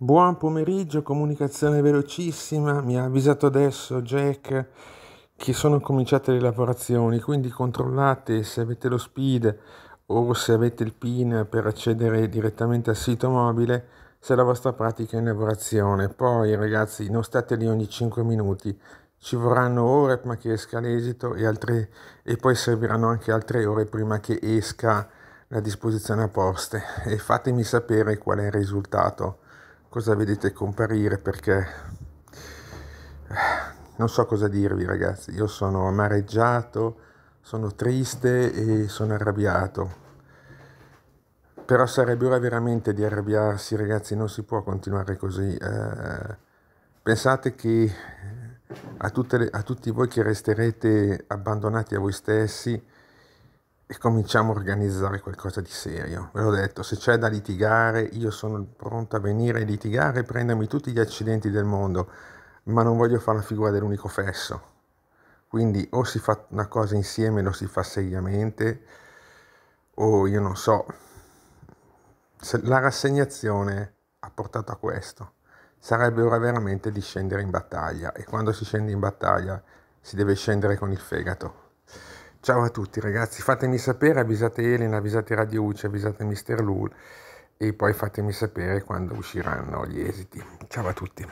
Buon pomeriggio, comunicazione velocissima, mi ha avvisato adesso Jack che sono cominciate le lavorazioni, quindi controllate se avete lo speed o se avete il PIN per accedere direttamente al sito mobile se la vostra pratica è in lavorazione. Poi ragazzi non state lì ogni 5 minuti, ci vorranno ore prima che esca l'esito e, altre, e poi serviranno anche altre ore prima che esca la disposizione a poste e fatemi sapere qual è il risultato cosa vedete comparire perché eh, non so cosa dirvi ragazzi, io sono amareggiato, sono triste e sono arrabbiato. Però sarebbe ora veramente di arrabbiarsi ragazzi, non si può continuare così. Eh, pensate che eh, a, le, a tutti voi che resterete abbandonati a voi stessi, e cominciamo a organizzare qualcosa di serio. Ve l'ho detto, se c'è da litigare, io sono pronto a venire a litigare e prendermi tutti gli accidenti del mondo, ma non voglio fare la figura dell'unico fesso. Quindi o si fa una cosa insieme e lo si fa seriamente, o io non so. la rassegnazione ha portato a questo. Sarebbe ora veramente di scendere in battaglia e quando si scende in battaglia si deve scendere con il fegato. Ciao a tutti ragazzi, fatemi sapere, avvisate Elena, avvisate Radio UCI, avvisate Mister Lul e poi fatemi sapere quando usciranno gli esiti. Ciao a tutti.